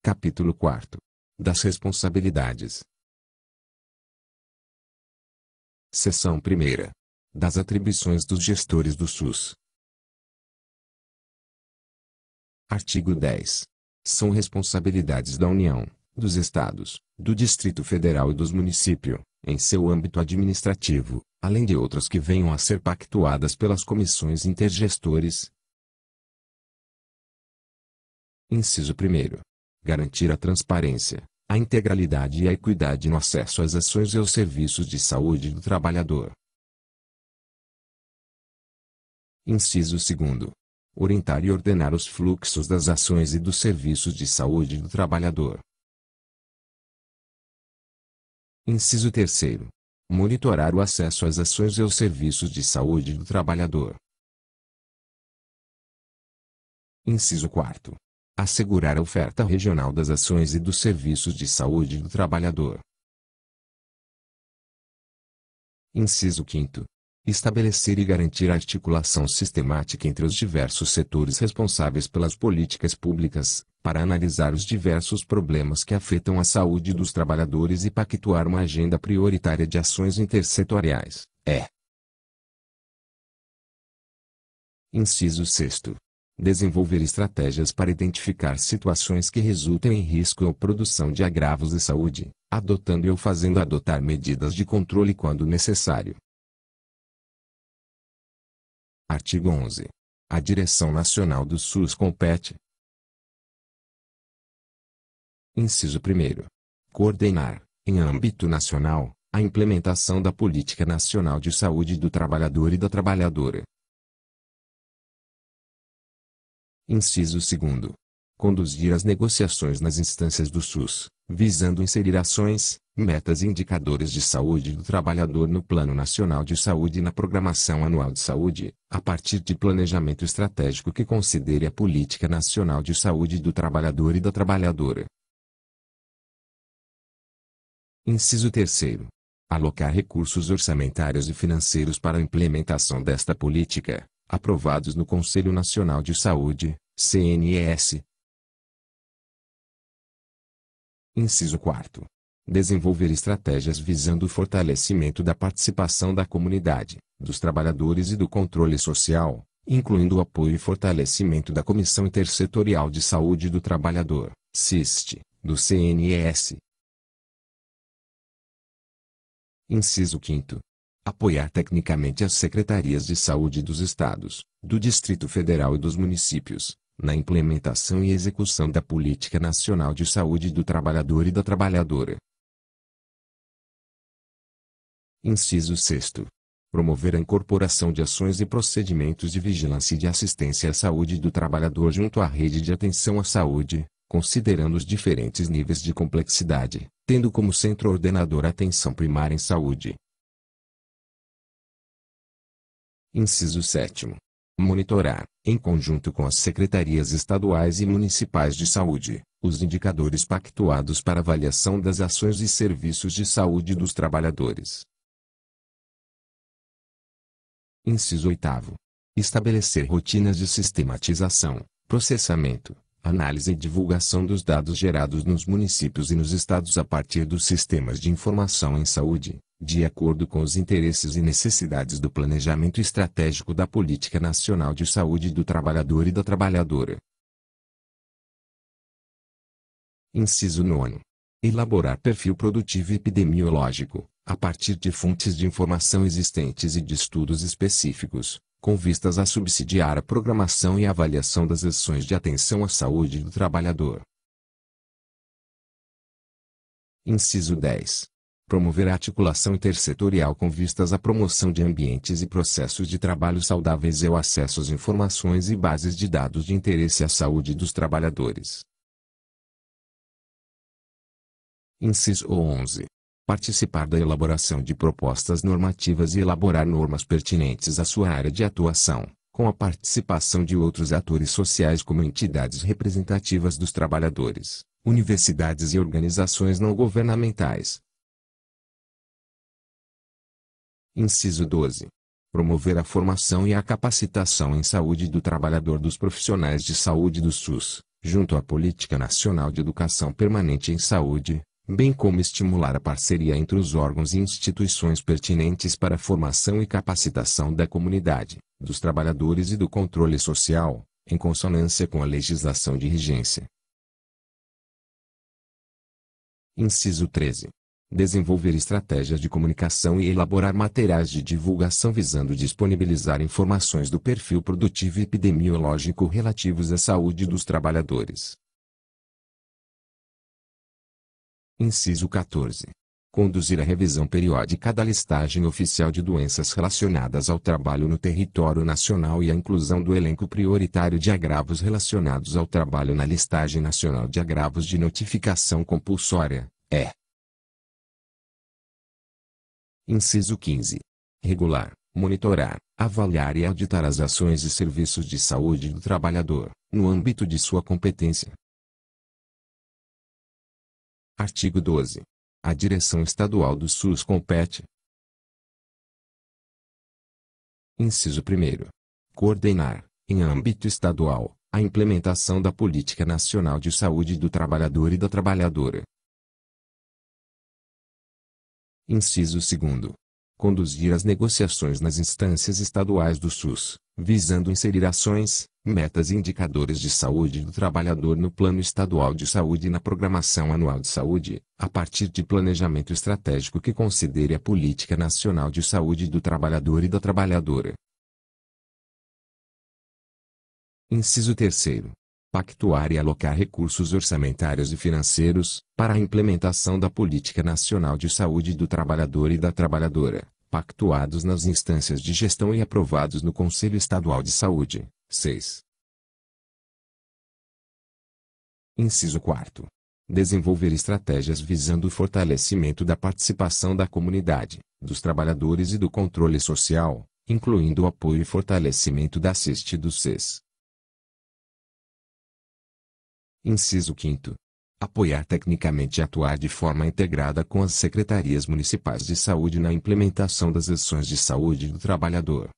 Capítulo 4 Das responsabilidades. Seção 1 Das atribuições dos gestores do SUS. Artigo 10. São responsabilidades da União, dos Estados, do Distrito Federal e dos municípios, em seu âmbito administrativo, além de outras que venham a ser pactuadas pelas comissões intergestores. Inciso 1 garantir a transparência, a integralidade e a equidade no acesso às ações e aos serviços de saúde do trabalhador. Inciso 2. Orientar e ordenar os fluxos das ações e dos serviços de saúde do trabalhador. Inciso 3. Monitorar o acesso às ações e aos serviços de saúde do trabalhador. Inciso 4 assegurar a oferta regional das ações e dos serviços de saúde do trabalhador. Inciso 5. Estabelecer e garantir a articulação sistemática entre os diversos setores responsáveis pelas políticas públicas, para analisar os diversos problemas que afetam a saúde dos trabalhadores e pactuar uma agenda prioritária de ações intersetoriais. É. Inciso 6 desenvolver estratégias para identificar situações que resultem em risco ou produção de agravos de saúde, adotando ou fazendo adotar medidas de controle quando necessário. Artigo 11. A Direção Nacional do SUS compete. Inciso 1. Coordenar, em âmbito nacional, a implementação da Política Nacional de Saúde do Trabalhador e da Trabalhadora, Inciso 2. Conduzir as negociações nas instâncias do SUS, visando inserir ações, metas e indicadores de saúde do trabalhador no Plano Nacional de Saúde e na Programação Anual de Saúde, a partir de planejamento estratégico que considere a Política Nacional de Saúde do Trabalhador e da Trabalhadora. Inciso 3. Alocar recursos orçamentários e financeiros para a implementação desta política, aprovados no Conselho Nacional de Saúde, (CNS). Inciso 4. Desenvolver estratégias visando o fortalecimento da participação da comunidade, dos trabalhadores e do controle social, incluindo o apoio e fortalecimento da Comissão Intersetorial de Saúde do Trabalhador, CIST, do CNES. Inciso 5 apoiar tecnicamente as secretarias de saúde dos estados, do Distrito Federal e dos municípios, na implementação e execução da Política Nacional de Saúde do Trabalhador e da Trabalhadora. Inciso 6. Promover a incorporação de ações e procedimentos de vigilância e de assistência à saúde do trabalhador junto à rede de atenção à saúde, considerando os diferentes níveis de complexidade, tendo como centro ordenador a atenção primária em saúde, Inciso 7. Monitorar, em conjunto com as secretarias estaduais e municipais de saúde, os indicadores pactuados para avaliação das ações e serviços de saúde dos trabalhadores. Inciso 8. Estabelecer rotinas de sistematização, processamento, análise e divulgação dos dados gerados nos municípios e nos estados a partir dos sistemas de informação em saúde, de acordo com os interesses e necessidades do planejamento estratégico da Política Nacional de Saúde do Trabalhador e da Trabalhadora. Inciso 9. Elaborar perfil produtivo epidemiológico, a partir de fontes de informação existentes e de estudos específicos, com vistas a subsidiar a programação e avaliação das ações de atenção à saúde do trabalhador. Inciso 10 promover a articulação intersetorial com vistas à promoção de ambientes e processos de trabalho saudáveis e ao acesso às informações e bases de dados de interesse à saúde dos trabalhadores. Inciso 11. Participar da elaboração de propostas normativas e elaborar normas pertinentes à sua área de atuação, com a participação de outros atores sociais como entidades representativas dos trabalhadores, universidades e organizações não governamentais, Inciso 12. Promover a formação e a capacitação em saúde do trabalhador dos profissionais de saúde do SUS, junto à Política Nacional de Educação Permanente em Saúde, bem como estimular a parceria entre os órgãos e instituições pertinentes para a formação e capacitação da comunidade, dos trabalhadores e do controle social, em consonância com a legislação de regência. Inciso 13 desenvolver estratégias de comunicação e elaborar materiais de divulgação visando disponibilizar informações do perfil produtivo e epidemiológico relativos à saúde dos trabalhadores. Inciso 14. Conduzir a revisão periódica da listagem oficial de doenças relacionadas ao trabalho no território nacional e a inclusão do elenco prioritário de agravos relacionados ao trabalho na listagem nacional de agravos de notificação compulsória, é Inciso 15. Regular, monitorar, avaliar e auditar as ações e serviços de saúde do trabalhador, no âmbito de sua competência. Artigo 12. A direção estadual do SUS compete. Inciso 1. Coordenar, em âmbito estadual, a implementação da Política Nacional de Saúde do Trabalhador e da Trabalhadora, Inciso 2. Conduzir as negociações nas instâncias estaduais do SUS, visando inserir ações, metas e indicadores de saúde do trabalhador no Plano Estadual de Saúde e na Programação Anual de Saúde, a partir de planejamento estratégico que considere a Política Nacional de Saúde do Trabalhador e da Trabalhadora. Inciso 3 pactuar e alocar recursos orçamentários e financeiros, para a implementação da Política Nacional de Saúde do Trabalhador e da Trabalhadora, pactuados nas instâncias de gestão e aprovados no Conselho Estadual de Saúde. 6. Inciso 4. Desenvolver estratégias visando o fortalecimento da participação da comunidade, dos trabalhadores e do controle social, incluindo o apoio e fortalecimento da e do SES. Inciso 5 apoiar tecnicamente e atuar de forma integrada com as secretarias municipais de saúde na implementação das ações de saúde do trabalhador.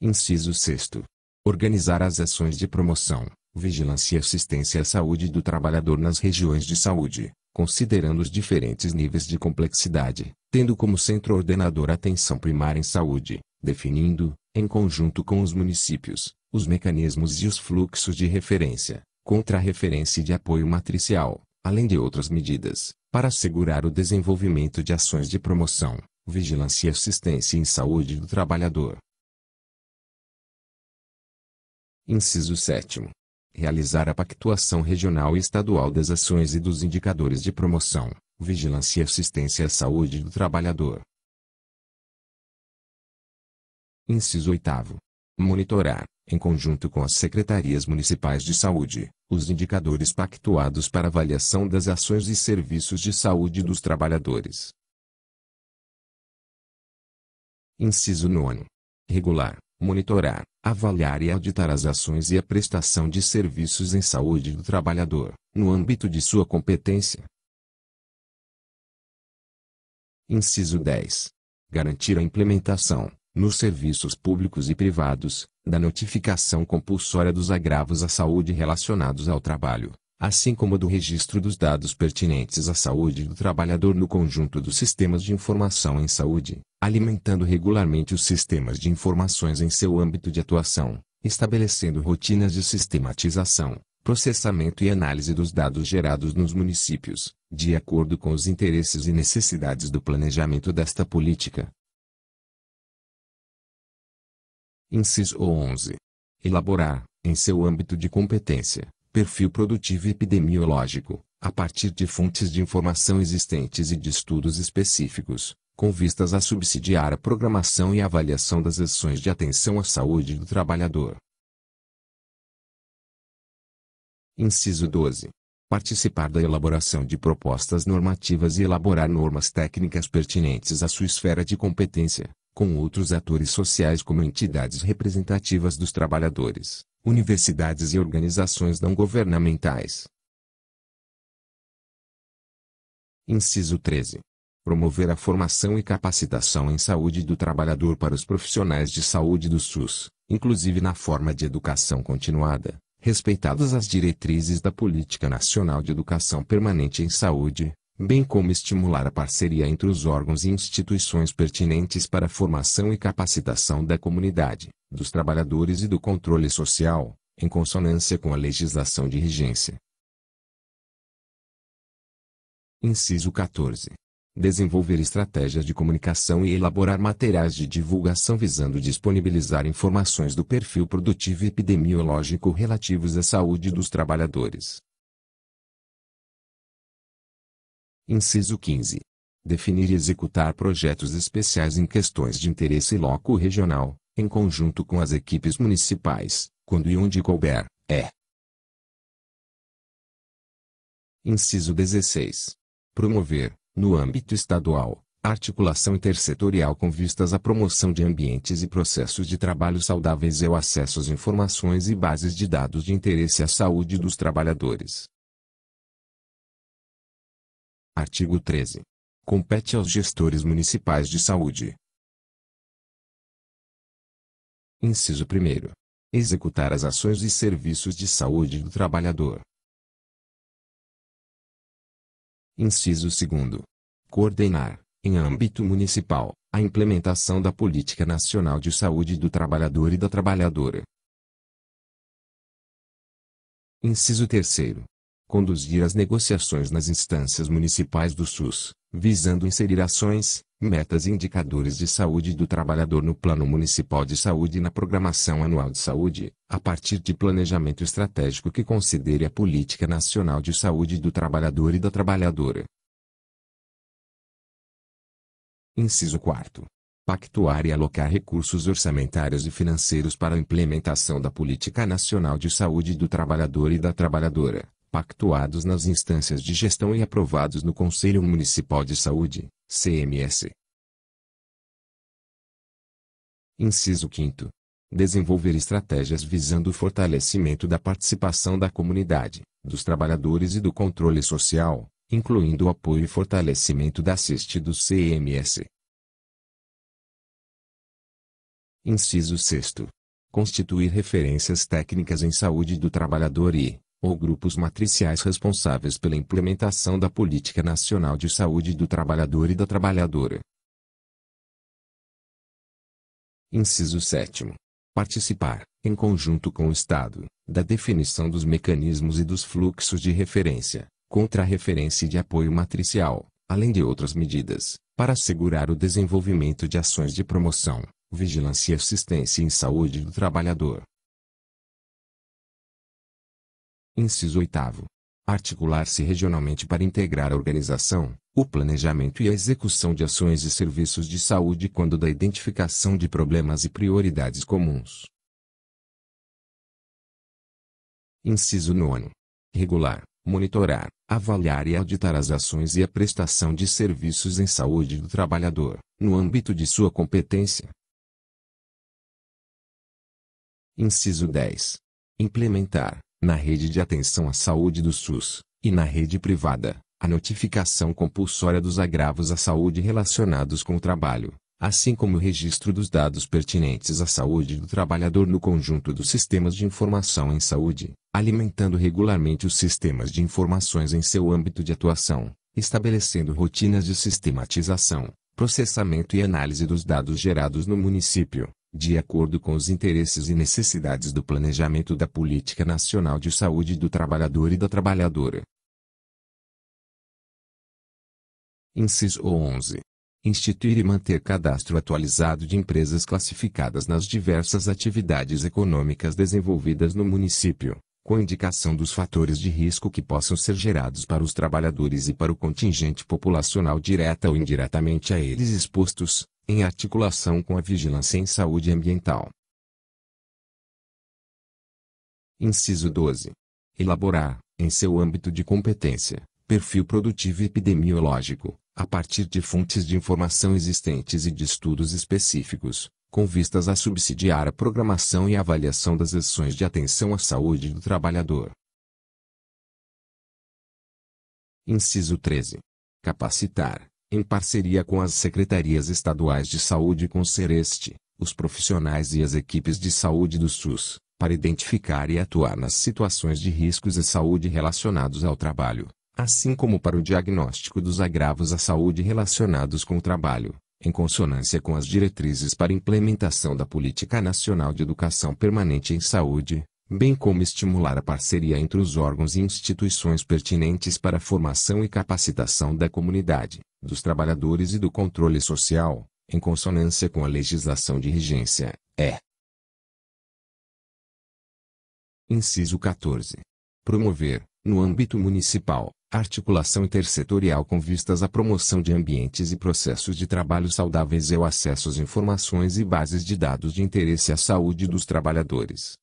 Inciso 6. Organizar as ações de promoção, vigilância e assistência à saúde do trabalhador nas regiões de saúde, considerando os diferentes níveis de complexidade, tendo como centro ordenador a atenção primária em saúde, definindo, em conjunto com os municípios, os mecanismos e os fluxos de referência, contra-referência e de apoio matricial, além de outras medidas, para assegurar o desenvolvimento de ações de promoção, vigilância e assistência em saúde do trabalhador. Inciso 7. Realizar a pactuação regional e estadual das ações e dos indicadores de promoção, vigilância e assistência à saúde do trabalhador. Inciso 8 monitorar, em conjunto com as secretarias municipais de saúde, os indicadores pactuados para avaliação das ações e serviços de saúde dos trabalhadores. Inciso 9. Regular, monitorar, avaliar e auditar as ações e a prestação de serviços em saúde do trabalhador, no âmbito de sua competência. Inciso 10. Garantir a implementação, nos serviços públicos e privados, da notificação compulsória dos agravos à saúde relacionados ao trabalho, assim como do registro dos dados pertinentes à saúde do trabalhador no conjunto dos sistemas de informação em saúde, alimentando regularmente os sistemas de informações em seu âmbito de atuação, estabelecendo rotinas de sistematização, processamento e análise dos dados gerados nos municípios, de acordo com os interesses e necessidades do planejamento desta política, Inciso 11. Elaborar, em seu âmbito de competência, perfil produtivo epidemiológico, a partir de fontes de informação existentes e de estudos específicos, com vistas a subsidiar a programação e avaliação das ações de atenção à saúde do trabalhador. Inciso 12. Participar da elaboração de propostas normativas e elaborar normas técnicas pertinentes à sua esfera de competência, com outros atores sociais como entidades representativas dos trabalhadores, universidades e organizações não governamentais. Inciso 13. Promover a formação e capacitação em saúde do trabalhador para os profissionais de saúde do SUS, inclusive na forma de educação continuada, respeitadas as diretrizes da Política Nacional de Educação Permanente em Saúde, bem como estimular a parceria entre os órgãos e instituições pertinentes para a formação e capacitação da comunidade, dos trabalhadores e do controle social, em consonância com a legislação de regência. Inciso 14. Desenvolver estratégias de comunicação e elaborar materiais de divulgação visando disponibilizar informações do perfil produtivo e epidemiológico relativos à saúde dos trabalhadores, Inciso 15. Definir e executar projetos especiais em questões de interesse loco regional, em conjunto com as equipes municipais, quando e onde couber, é. Inciso 16. Promover, no âmbito estadual, articulação intersetorial com vistas à promoção de ambientes e processos de trabalho saudáveis e ao acesso às informações e bases de dados de interesse à saúde dos trabalhadores. Artigo 13. Compete aos gestores municipais de saúde. Inciso 1. Executar as ações e serviços de saúde do trabalhador. Inciso 2. Coordenar, em âmbito municipal, a implementação da Política Nacional de Saúde do Trabalhador e da Trabalhadora. Inciso 3 conduzir as negociações nas instâncias municipais do SUS, visando inserir ações, metas e indicadores de saúde do trabalhador no Plano Municipal de Saúde e na Programação Anual de Saúde, a partir de planejamento estratégico que considere a Política Nacional de Saúde do Trabalhador e da Trabalhadora. Inciso 4 pactuar e alocar recursos orçamentários e financeiros para a implementação da Política Nacional de Saúde do Trabalhador e da Trabalhadora, pactuados nas instâncias de gestão e aprovados no Conselho Municipal de Saúde, CMS. Inciso 5. Desenvolver estratégias visando o fortalecimento da participação da comunidade, dos trabalhadores e do controle social, incluindo o apoio e fortalecimento da CIST do CMS. Inciso 6. Constituir referências técnicas em saúde do trabalhador e, ou grupos matriciais responsáveis pela implementação da Política Nacional de Saúde do Trabalhador e da Trabalhadora. Inciso 7. Participar, em conjunto com o Estado, da definição dos mecanismos e dos fluxos de referência, contra-referência e de apoio matricial, além de outras medidas, para assegurar o desenvolvimento de ações de promoção, vigilância e assistência em saúde do trabalhador, Inciso 8. Articular-se regionalmente para integrar a organização, o planejamento e a execução de ações e serviços de saúde quando da identificação de problemas e prioridades comuns. Inciso 9. Regular, monitorar, avaliar e auditar as ações e a prestação de serviços em saúde do trabalhador, no âmbito de sua competência. Inciso 10. Implementar, na rede de atenção à saúde do SUS, e na rede privada, a notificação compulsória dos agravos à saúde relacionados com o trabalho, assim como o registro dos dados pertinentes à saúde do trabalhador no conjunto dos sistemas de informação em saúde, alimentando regularmente os sistemas de informações em seu âmbito de atuação, estabelecendo rotinas de sistematização, processamento e análise dos dados gerados no município, de acordo com os interesses e necessidades do planejamento da Política Nacional de Saúde do Trabalhador e da Trabalhadora. Inciso 11. Instituir e manter cadastro atualizado de empresas classificadas nas diversas atividades econômicas desenvolvidas no município, com indicação dos fatores de risco que possam ser gerados para os trabalhadores e para o contingente populacional direta ou indiretamente a eles expostos, em articulação com a vigilância em saúde ambiental. Inciso 12. Elaborar, em seu âmbito de competência, perfil produtivo epidemiológico, a partir de fontes de informação existentes e de estudos específicos, com vistas a subsidiar a programação e avaliação das ações de atenção à saúde do trabalhador. Inciso 13. Capacitar, em parceria com as secretarias estaduais de saúde e com o Sereste, os profissionais e as equipes de saúde do SUS, para identificar e atuar nas situações de riscos à saúde relacionados ao trabalho, assim como para o diagnóstico dos agravos à saúde relacionados com o trabalho, em consonância com as diretrizes para implementação da Política Nacional de Educação Permanente em Saúde, bem como estimular a parceria entre os órgãos e instituições pertinentes para a formação e capacitação da comunidade, dos trabalhadores e do controle social, em consonância com a legislação de regência, é. Inciso 14. Promover, no âmbito municipal, articulação intersetorial com vistas à promoção de ambientes e processos de trabalho saudáveis e ao acesso às informações e bases de dados de interesse à saúde dos trabalhadores.